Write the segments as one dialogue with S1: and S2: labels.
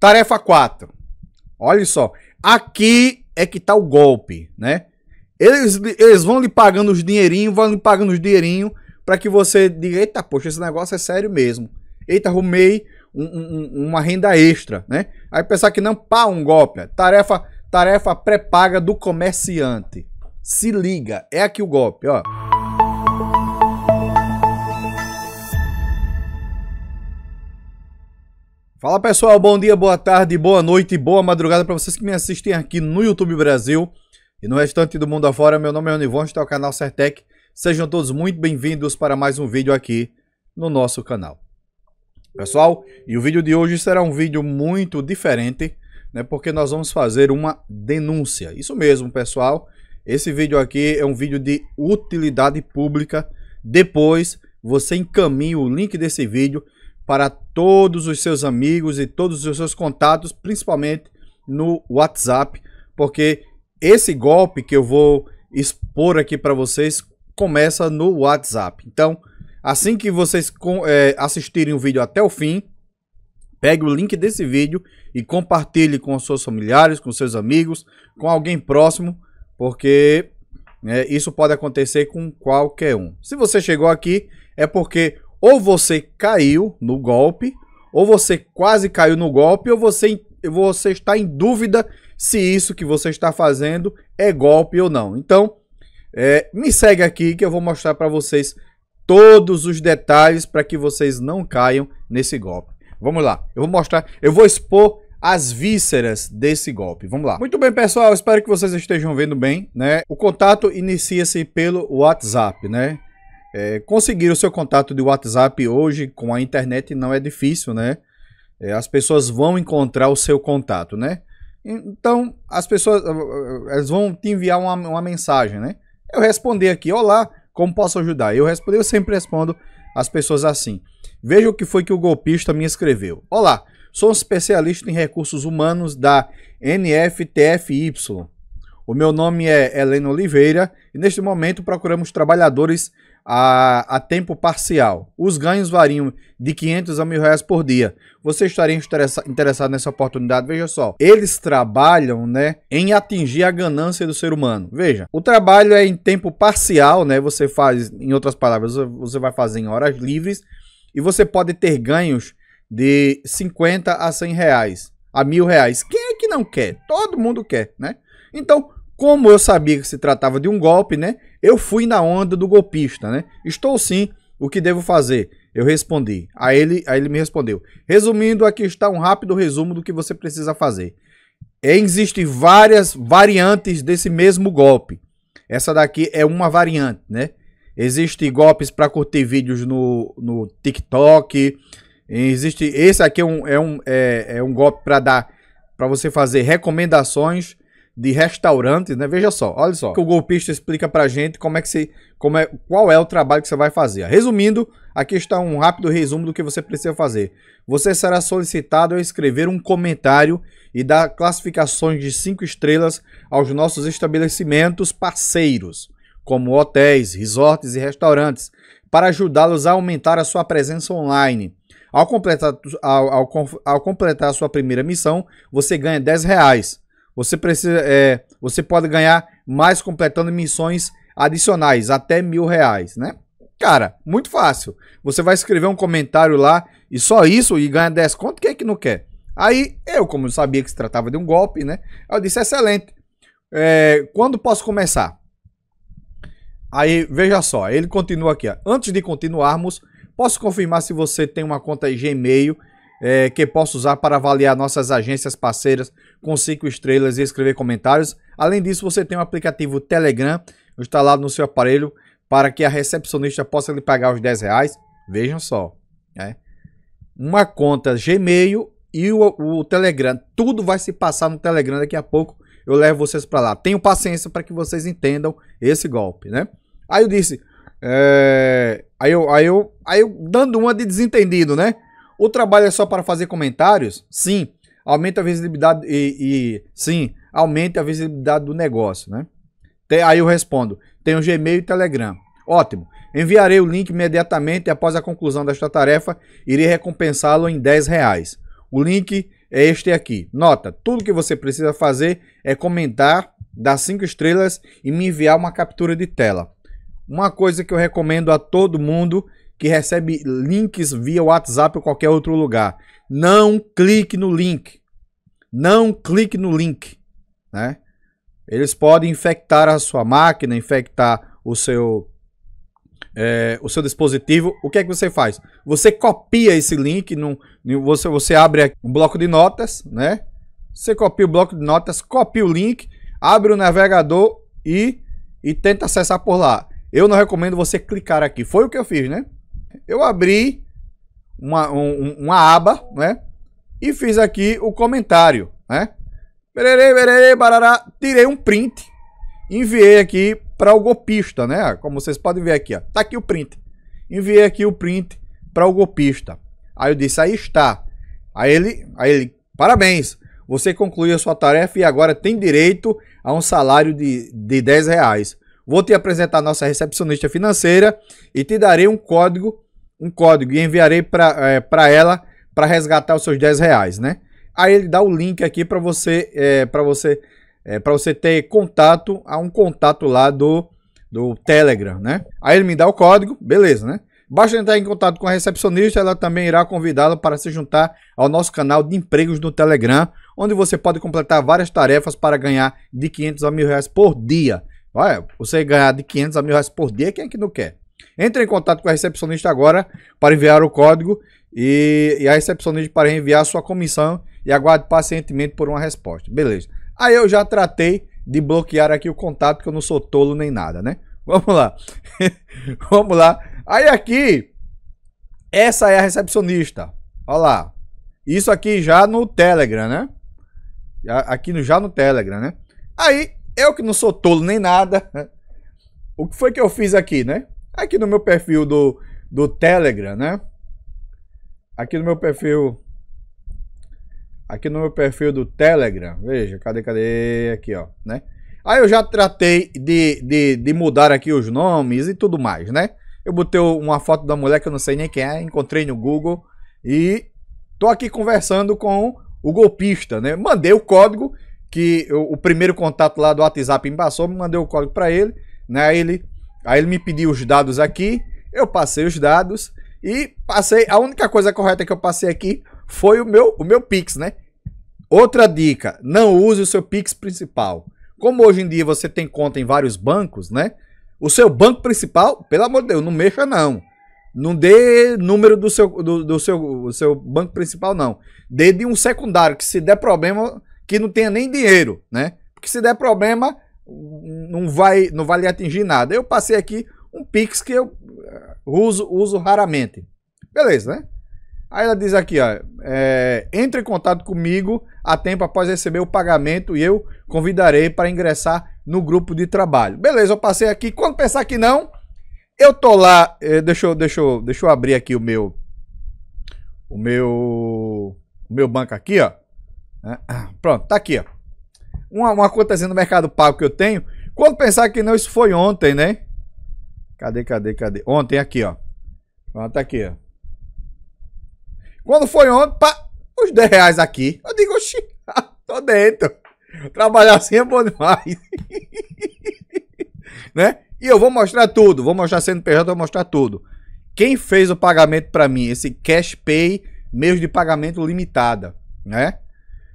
S1: Tarefa 4. Olha só. Aqui é que tá o golpe, né? Eles, eles vão lhe pagando os dinheirinhos, vão lhe pagando os dinheirinhos para que você diga, eita, poxa, esse negócio é sério mesmo. Eita, arrumei um, um, uma renda extra, né? Aí pensar que não, pá, um golpe. Tarefa, tarefa pré-paga do comerciante. Se liga, é aqui o golpe, ó. Fala pessoal, bom dia, boa tarde, boa noite, boa madrugada para vocês que me assistem aqui no YouTube Brasil e no restante do mundo afora. Meu nome é Ronivon, está é o canal Certec. Sejam todos muito bem-vindos para mais um vídeo aqui no nosso canal. Pessoal, e o vídeo de hoje será um vídeo muito diferente, né? Porque nós vamos fazer uma denúncia. Isso mesmo, pessoal. Esse vídeo aqui é um vídeo de utilidade pública. Depois você encaminha o link desse vídeo para todos os seus amigos e todos os seus contatos, principalmente no WhatsApp, porque esse golpe que eu vou expor aqui para vocês começa no WhatsApp. Então, assim que vocês é, assistirem o vídeo até o fim, pegue o link desse vídeo e compartilhe com seus familiares, com seus amigos, com alguém próximo, porque é, isso pode acontecer com qualquer um. Se você chegou aqui, é porque ou você caiu no golpe, ou você quase caiu no golpe, ou você, você está em dúvida se isso que você está fazendo é golpe ou não. Então, é, me segue aqui que eu vou mostrar para vocês todos os detalhes para que vocês não caiam nesse golpe. Vamos lá, eu vou mostrar, eu vou expor as vísceras desse golpe. Vamos lá. Muito bem, pessoal, espero que vocês estejam vendo bem, né? O contato inicia-se pelo WhatsApp, né? É, conseguir o seu contato de WhatsApp hoje com a internet não é difícil, né? É, as pessoas vão encontrar o seu contato, né? Então, as pessoas eh, eh, elas vão te enviar uma, uma mensagem, né? Eu responder aqui, olá, como posso ajudar? Eu responder, eu sempre respondo as pessoas assim. Veja o que foi que o golpista me escreveu. Olá, sou um especialista em recursos humanos da NFTFY. O meu nome é Helena Oliveira e neste momento procuramos trabalhadores a, a tempo parcial. Os ganhos variam de 500 a mil reais por dia. Você estaria interessa, interessado nessa oportunidade? Veja só, eles trabalham, né, em atingir a ganância do ser humano. Veja, o trabalho é em tempo parcial, né? Você faz, em outras palavras, você vai fazer em horas livres e você pode ter ganhos de 50 a 100 reais, a mil reais. Quem é que não quer? Todo mundo quer, né? Então, como eu sabia que se tratava de um golpe, né? Eu fui na onda do golpista, né? Estou sim, o que devo fazer? Eu respondi. Aí ele, aí ele me respondeu. Resumindo, aqui está um rápido resumo do que você precisa fazer. É, existem várias variantes desse mesmo golpe. Essa daqui é uma variante, né? Existem golpes para curtir vídeos no, no TikTok. Existe. Esse aqui é um, é um, é, é um golpe para dar para você fazer recomendações de restaurantes, né? Veja só, olha só. Que o golpista explica pra gente como é que você, como é, qual é o trabalho que você vai fazer. Resumindo, aqui está um rápido resumo do que você precisa fazer. Você será solicitado a escrever um comentário e dar classificações de 5 estrelas aos nossos estabelecimentos parceiros, como hotéis, resorts e restaurantes, para ajudá-los a aumentar a sua presença online. Ao completar, ao, ao, ao completar a sua primeira missão, você ganha 10 reais. Você precisa, é, você pode ganhar mais completando missões adicionais, até mil reais, né? Cara, muito fácil. Você vai escrever um comentário lá e só isso e ganha 10 conto, quem é que não quer? Aí, eu, como eu sabia que se tratava de um golpe, né? Eu disse, excelente. É, quando posso começar? Aí, veja só, ele continua aqui. Ó. Antes de continuarmos, posso confirmar se você tem uma conta Gmail é, que posso usar para avaliar nossas agências parceiras com cinco estrelas e escrever comentários. Além disso, você tem um aplicativo Telegram instalado no seu aparelho para que a recepcionista possa lhe pagar os 10 reais. Vejam só, né? uma conta Gmail e o, o Telegram. Tudo vai se passar no Telegram daqui a pouco. Eu levo vocês para lá. Tenho paciência para que vocês entendam esse golpe, né? Aí eu disse, é... aí eu, aí eu, aí eu dando uma de desentendido, né? O trabalho é só para fazer comentários? Sim. Aumenta a visibilidade e, e sim, aumenta a visibilidade do negócio, né? Tem, aí eu respondo: tem o Gmail e Telegram. Ótimo. Enviarei o link imediatamente após a conclusão desta tarefa. Irei recompensá-lo em 10 reais. O link é este aqui. Nota: tudo que você precisa fazer é comentar, dar 5 estrelas e me enviar uma captura de tela. Uma coisa que eu recomendo a todo mundo que recebe links via WhatsApp ou qualquer outro lugar. Não clique no link. Não clique no link, né? Eles podem infectar a sua máquina, infectar o seu é, o seu dispositivo, o que é que você faz? Você copia esse link, num, você, você abre um bloco de notas, né? Você copia o bloco de notas, copia o link, abre o navegador e, e tenta acessar por lá. Eu não recomendo você clicar aqui. Foi o que eu fiz, né? Eu abri uma, um, uma aba, né? E fiz aqui o comentário, né? Bererê, bererê, barará. Tirei um print. Enviei aqui para o golpista, né? Como vocês podem ver aqui, ó. Tá aqui o print. Enviei aqui o print para o golpista. Aí eu disse, aí está. Aí ele, aí ele, parabéns. Você concluiu a sua tarefa e agora tem direito a um salário de, de 10 reais. Vou te apresentar nossa recepcionista financeira e te darei um código, um código e enviarei para é, eh, ela para resgatar os seus 10 reais, né? Aí ele dá o link aqui para você, é, eh, para você, é, eh, para você ter contato a um contato lá do do Telegram, né? Aí ele me dá o código, beleza, né? Basta entrar em contato com a recepcionista, ela também irá convidá-la para se juntar ao nosso canal de empregos no Telegram, onde você pode completar várias tarefas para ganhar de 500 a 1.000 reais por dia. Olha, você ganhar de 500 a mil reais por dia, quem é que não quer? Entre em contato com a recepcionista agora para enviar o código e, e a recepcionista para enviar a sua comissão e aguarde pacientemente por uma resposta. Beleza. Aí eu já tratei de bloquear aqui o contato, porque eu não sou tolo nem nada, né? Vamos lá. Vamos lá. Aí aqui, essa é a recepcionista. Olha lá. Isso aqui já no Telegram, né? Aqui já no Telegram, né? Aí eu que não sou tolo nem nada. Né? O que foi que eu fiz aqui, né? Aqui no meu perfil do, do Telegram, né? Aqui no meu perfil. Aqui no meu perfil do Telegram. Veja, cadê, cadê? Aqui, ó, né? Aí eu já tratei de, de, de mudar aqui os nomes e tudo mais, né? Eu botei uma foto da mulher que eu não sei nem quem é, encontrei no Google e tô aqui conversando com o golpista, né? Mandei o código que eu, o primeiro contato lá do WhatsApp embaçou, me mandei o código para ele, né? Aí ele, aí ele me pediu os dados aqui, eu passei os dados e passei, a única coisa correta que eu passei aqui foi o meu, o meu Pix, né? Outra dica, não use o seu Pix principal. Como hoje em dia você tem conta em vários bancos, né? O seu banco principal, pelo amor de Deus, não mexa não. Não dê número do seu, do, do seu, do seu banco principal, não. Dê de um secundário, que se der problema, que não tenha nem dinheiro, né? Porque se der problema, não vai, não vai lhe atingir nada. Eu passei aqui um Pix que eu eh, uso, uso raramente. Beleza, né? Aí ela diz aqui, ó, é, entre em contato comigo a tempo após receber o pagamento e eu convidarei para ingressar no grupo de trabalho. Beleza, eu passei aqui. Quando pensar que não, eu tô lá. É, deixa, eu, deixa, deixa eu abrir aqui o meu. O meu. O meu banco aqui, ó. Pronto, tá aqui, ó. Uma, uma contazinha no Mercado Pago que eu tenho. Quando pensar que não, isso foi ontem, né? Cadê, cadê, cadê? Ontem aqui, ó. Pronto, tá aqui, ó. Quando foi ontem, pá, os 10 reais aqui. Eu digo, oxi, tô dentro. Trabalhar assim é bom demais. né? E eu vou mostrar tudo. Vou mostrar CNPJ, vou mostrar tudo. Quem fez o pagamento para mim? Esse Cash Pay, meios de pagamento limitada, né?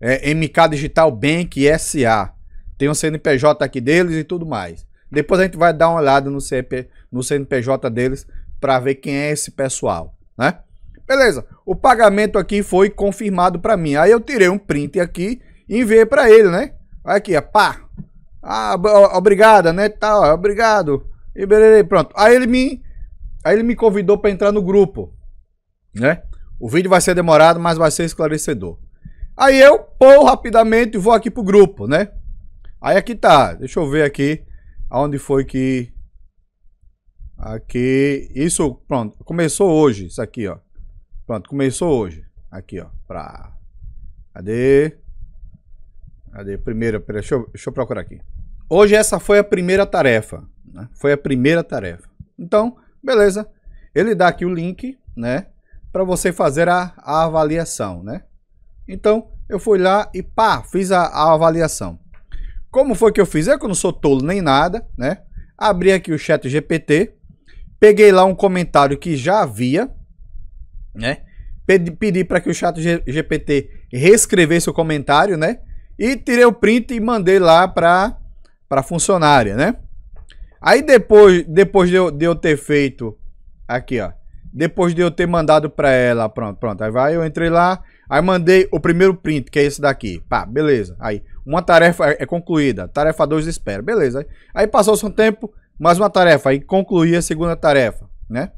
S1: é, MK Digital Bank SA. Tem o um CNPJ aqui deles e tudo mais. Depois a gente vai dar uma olhada no, CP, no CNPJ deles para ver quem é esse pessoal, né? Beleza, o pagamento aqui foi confirmado para mim. Aí eu tirei um print aqui e enviei para ele, né? Aqui, ó, pá. Ah, obrigada, né? Tá, ó, obrigado. E beleza, pronto. Aí ele me aí ele me convidou para entrar no grupo, né? O vídeo vai ser demorado, mas vai ser esclarecedor. Aí eu, pô, rapidamente vou aqui pro grupo, né? Aí aqui tá, deixa eu ver aqui aonde foi que aqui, isso, pronto, começou hoje, isso aqui, ó. Pronto, começou hoje. Aqui, ó, pra Cadê? Cadê? Primeira, pera, deixa, eu, deixa eu procurar aqui. Hoje essa foi a primeira tarefa, né? Foi a primeira tarefa. Então, beleza. Ele dá aqui o link, né? Para você fazer a, a avaliação, né? Então, eu fui lá e pá, fiz a, a avaliação. Como foi que eu fiz? É que eu não sou tolo nem nada, né? Abri aqui o chat GPT, peguei lá um comentário que já havia, né? Pedi, pedi para que o chat GPT reescrevesse o comentário, né? E tirei o print e mandei lá para para funcionária, né? Aí depois, depois de eu, de eu ter feito aqui, ó, depois de eu ter mandado para ela, pronto, pronto, aí vai, eu entrei lá, Aí mandei o primeiro print, que é esse daqui. Pá, beleza. Aí, uma tarefa é, é concluída. Tarefa 2 espera. Beleza. Aí, passou-se um tempo, mais uma tarefa. Aí concluí a segunda tarefa, né?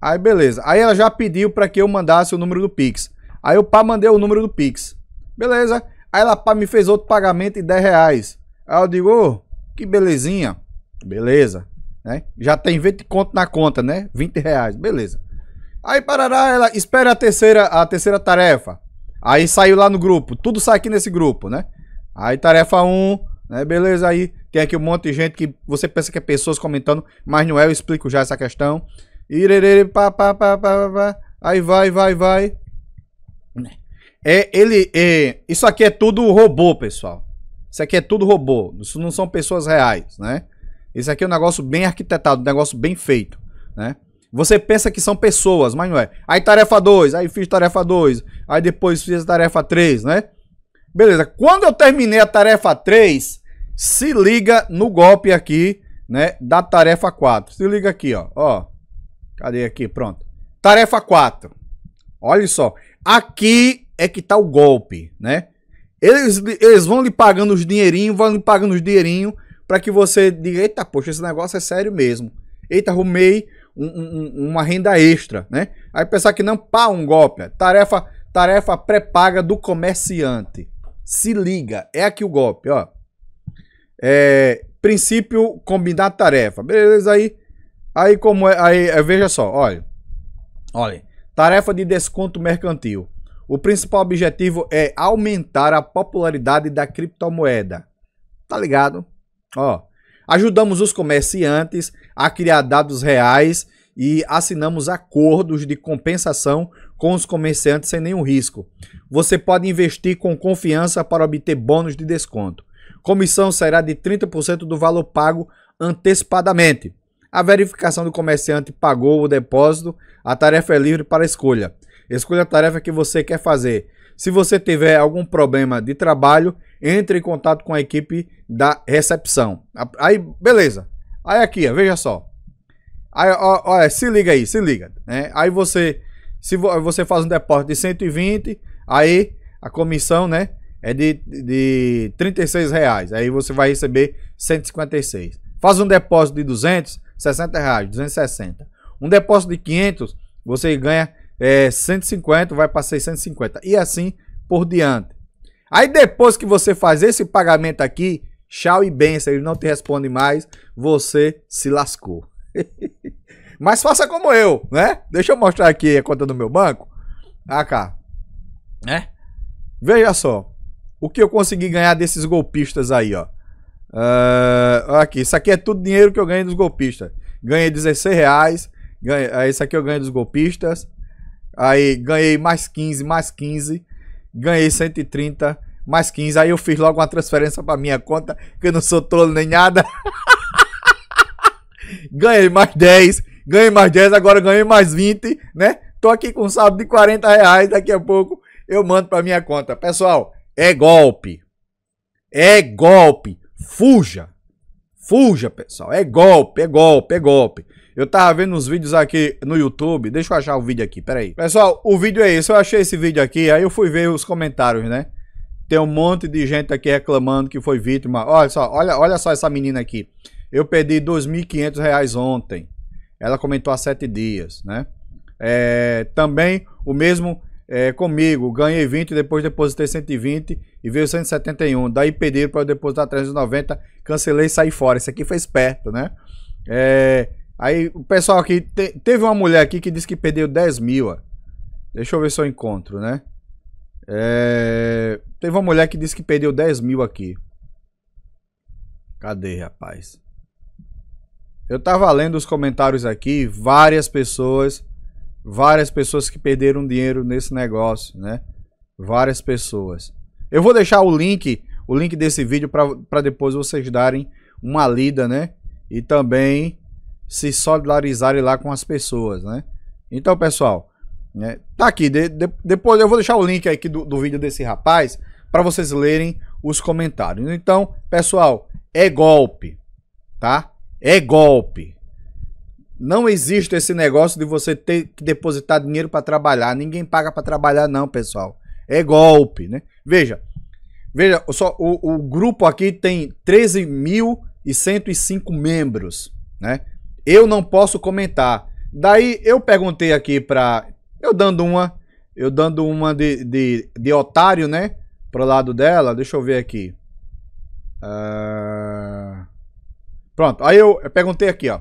S1: Aí, beleza. Aí ela já pediu para que eu mandasse o número do Pix. Aí eu pá, mandei o número do Pix. Beleza. Aí ela pá, me fez outro pagamento de 10 reais. Aí eu digo, ô, oh, que belezinha. Beleza. Né? Já tem 20 conto na conta, né? 20 reais. Beleza. Aí parará, ela espera a terceira, a terceira tarefa. Aí saiu lá no grupo, tudo sai aqui nesse grupo, né? Aí tarefa 1, um, né? Beleza aí. Tem aqui um monte de gente que você pensa que é pessoas comentando, mas não é, eu explico já essa questão. Irerere, pá, pá, pá, pá, pá, Aí vai, vai, vai. É, ele, é, isso aqui é tudo robô, pessoal. Isso aqui é tudo robô. Isso não são pessoas reais, né? Isso aqui é um negócio bem arquitetado, um negócio bem feito, né? Você pensa que são pessoas, mas não é. Aí tarefa 2, aí fiz tarefa 2, aí depois fiz a tarefa 3, né? Beleza, quando eu terminei a tarefa 3, se liga no golpe aqui, né, da tarefa 4. Se liga aqui, ó, ó. Cadê aqui? Pronto. Tarefa 4. Olha só, aqui é que tá o golpe, né? Eles, eles vão lhe pagando os dinheirinhos, vão lhe pagando os dinheirinhos para que você diga, eita, poxa, esse negócio é sério mesmo. Eita, arrumei um, um, uma renda extra, né? Aí pensar que não, pá, um golpe. É tarefa, tarefa pré-paga do comerciante. Se liga, é aqui o golpe, ó. É, princípio combinar tarefa. Beleza aí. Aí como é, aí é, veja só, olha. Olha, tarefa de desconto mercantil. O principal objetivo é aumentar a popularidade da criptomoeda. Tá ligado? Ó, Ajudamos os comerciantes a criar dados reais e assinamos acordos de compensação com os comerciantes sem nenhum risco. Você pode investir com confiança para obter bônus de desconto. Comissão será de 30% do valor pago antecipadamente. A verificação do comerciante pagou o depósito, a tarefa é livre para escolha. Escolha a tarefa que você quer fazer. Se você tiver algum problema de trabalho, entre em contato com a equipe da recepção. Aí, beleza. Aí aqui, ó, veja só. Aí, ó, ó, é, se liga aí, se liga. Né? Aí você, se você faz um depósito de 120, aí a comissão, né, é de, de 36 reais. Aí você vai receber 156. Faz um depósito de 200, 60 reais, 260. Um depósito de 500, você ganha é, 150, vai para 650. E assim por diante. Aí depois que você faz esse pagamento aqui, tchau e benção, ele não te responde mais, você se lascou. Mas faça como eu, né? Deixa eu mostrar aqui a conta do meu banco. Ah, cá. Né? Veja só. O que eu consegui ganhar desses golpistas aí, ó. Uh, aqui, isso aqui é tudo dinheiro que eu ganhei dos golpistas. Ganhei 16 reais. Ganhei, isso ah, aqui eu ganhei dos golpistas. Aí ganhei mais 15, mais 15 ganhei 130 mais 15. Aí eu fiz logo uma transferência para minha conta, que eu não sou tolo nem nada. ganhei mais 10, ganhei mais 10, agora ganhei mais 20, né? Tô aqui com um saldo de 40 reais, daqui a pouco eu mando para minha conta. Pessoal, é golpe. É golpe. Fuja. Fuja, pessoal. É golpe, é golpe, é golpe. Eu tava vendo uns vídeos aqui no YouTube. Deixa eu achar o vídeo aqui, peraí. Pessoal, o vídeo é esse. Eu achei esse vídeo aqui, aí eu fui ver os comentários, né? Tem um monte de gente aqui reclamando que foi vítima. Olha só, olha, olha só essa menina aqui. Eu perdi R$ 2.500 ontem. Ela comentou há sete dias, né? É, também o mesmo é, comigo. Ganhei 20, depois depositei 120 e veio 171. Daí pediram para eu depositar 390, cancelei e saí fora. Isso aqui foi esperto, né? É, Aí o pessoal aqui. Te, teve uma mulher aqui que disse que perdeu 10 mil. Ó. Deixa eu ver se eu encontro, né? É, teve uma mulher que disse que perdeu 10 mil aqui. Cadê, rapaz? Eu tava lendo os comentários aqui, várias pessoas, várias pessoas que perderam dinheiro nesse negócio, né? Várias pessoas. Eu vou deixar o link, o link desse vídeo para depois vocês darem uma lida, né? E também se solidarizarem lá com as pessoas, né? Então, pessoal, né, tá aqui. De, de, depois eu vou deixar o link aqui do, do vídeo desse rapaz para vocês lerem os comentários. Então, pessoal, é golpe, tá? É golpe. Não existe esse negócio de você ter que depositar dinheiro para trabalhar. Ninguém paga para trabalhar, não, pessoal. É golpe, né? Veja, veja, só o, o grupo aqui tem 13.105 membros, né? eu não posso comentar. Daí eu perguntei aqui pra. Eu dando uma. Eu dando uma de, de, de otário, né? Pro lado dela. Deixa eu ver aqui. Uh... Pronto. Aí eu, eu, perguntei aqui, ó.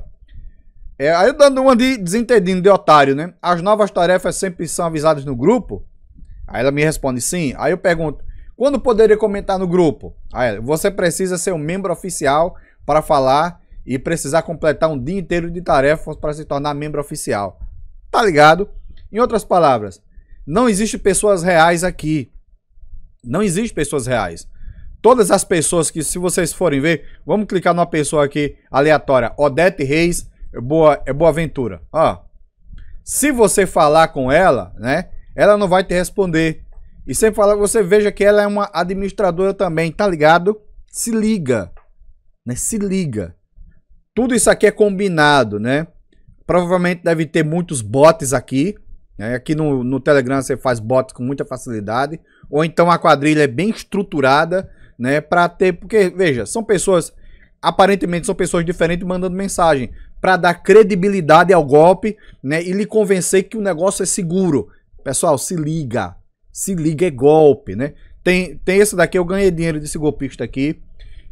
S1: É, aí eu dando uma de desentendido, de otário, né? As novas tarefas sempre são avisadas no grupo? Aí ela me responde sim. Aí eu pergunto: quando poderia comentar no grupo? Aí ela, você precisa ser um membro oficial para falar e precisar completar um dia inteiro de tarefas para se tornar membro oficial. Tá ligado? Em outras palavras, não existe pessoas reais aqui. Não existe pessoas reais. Todas as pessoas que, se vocês forem ver, vamos clicar numa pessoa aqui aleatória, Odete Reis, Boa, é Boa Ventura. Ó, se você falar com ela, né, ela não vai te responder. E sem falar, você veja que ela é uma administradora também, tá ligado? Se liga, né? Se liga. Tudo isso aqui é combinado, né? Provavelmente deve ter muitos bots aqui. Né? Aqui no, no Telegram você faz bots com muita facilidade. Ou então a quadrilha é bem estruturada, né? Para ter. Porque, veja, são pessoas. Aparentemente são pessoas diferentes mandando mensagem. Para dar credibilidade ao golpe, né? E lhe convencer que o negócio é seguro. Pessoal, se liga. Se liga, é golpe, né? Tem, tem esse daqui, eu ganhei dinheiro desse golpista aqui.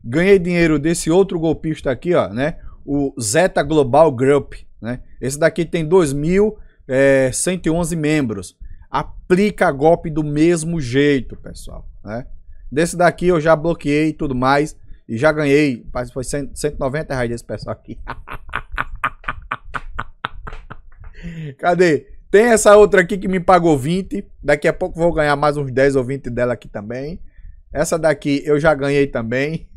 S1: Ganhei dinheiro desse outro golpista aqui, ó, né? o Zeta Global Group. Né? Esse daqui tem 2.111 é, membros. Aplica golpe do mesmo jeito, pessoal. Né? Desse daqui eu já bloqueei e tudo mais. E já ganhei. Foi 190 reais desse pessoal aqui. Cadê? Tem essa outra aqui que me pagou 20. Daqui a pouco vou ganhar mais uns 10 ou 20 dela aqui também. Essa daqui eu já ganhei também.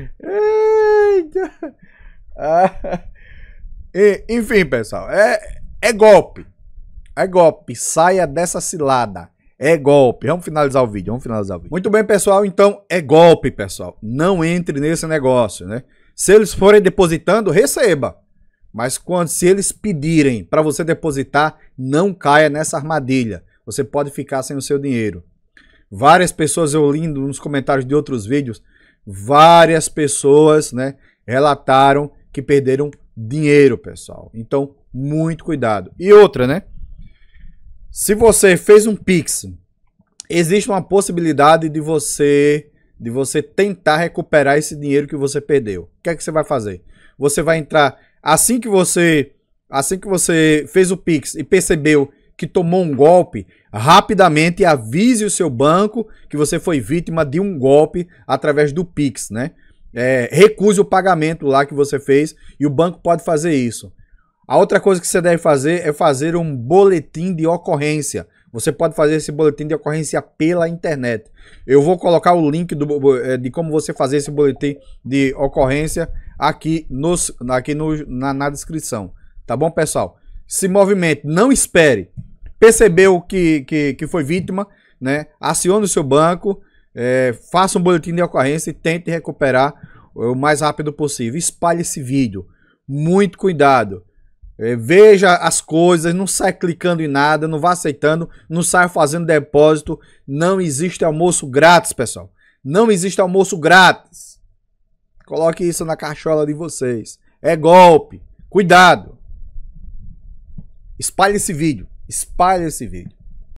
S1: é... Eita! Ah. E, enfim, pessoal, é, é golpe. É golpe. Saia dessa cilada. É golpe. Vamos finalizar o vídeo. Vamos finalizar o vídeo. Muito bem, pessoal. Então, é golpe, pessoal. Não entre nesse negócio, né? Se eles forem depositando, receba. Mas quando se eles pedirem para você depositar, não caia nessa armadilha. Você pode ficar sem o seu dinheiro. Várias pessoas eu lindo nos comentários de outros vídeos várias pessoas, né, relataram que perderam dinheiro, pessoal. Então, muito cuidado. E outra, né? Se você fez um Pix, existe uma possibilidade de você de você tentar recuperar esse dinheiro que você perdeu. O que é que você vai fazer? Você vai entrar assim que você assim que você fez o Pix e percebeu que tomou um golpe, rapidamente avise o seu banco que você foi vítima de um golpe através do Pix, né? É, recuse o pagamento lá que você fez e o banco pode fazer isso. A outra coisa que você deve fazer é fazer um boletim de ocorrência. Você pode fazer esse boletim de ocorrência pela internet. Eu vou colocar o link do, é, de como você fazer esse boletim de ocorrência aqui, nos, aqui no, na, na descrição. Tá bom, pessoal? Se movimente, não espere percebeu que, que, que foi vítima, né? Acione o seu banco, é, faça um boletim de ocorrência e tente recuperar o mais rápido possível. Espalhe esse vídeo. Muito cuidado. É, veja as coisas, não sai clicando em nada, não vá aceitando, não sai fazendo depósito. Não existe almoço grátis, pessoal. Não existe almoço grátis. Coloque isso na caixola de vocês. É golpe. Cuidado. Espalhe esse vídeo. Espalhe esse vídeo.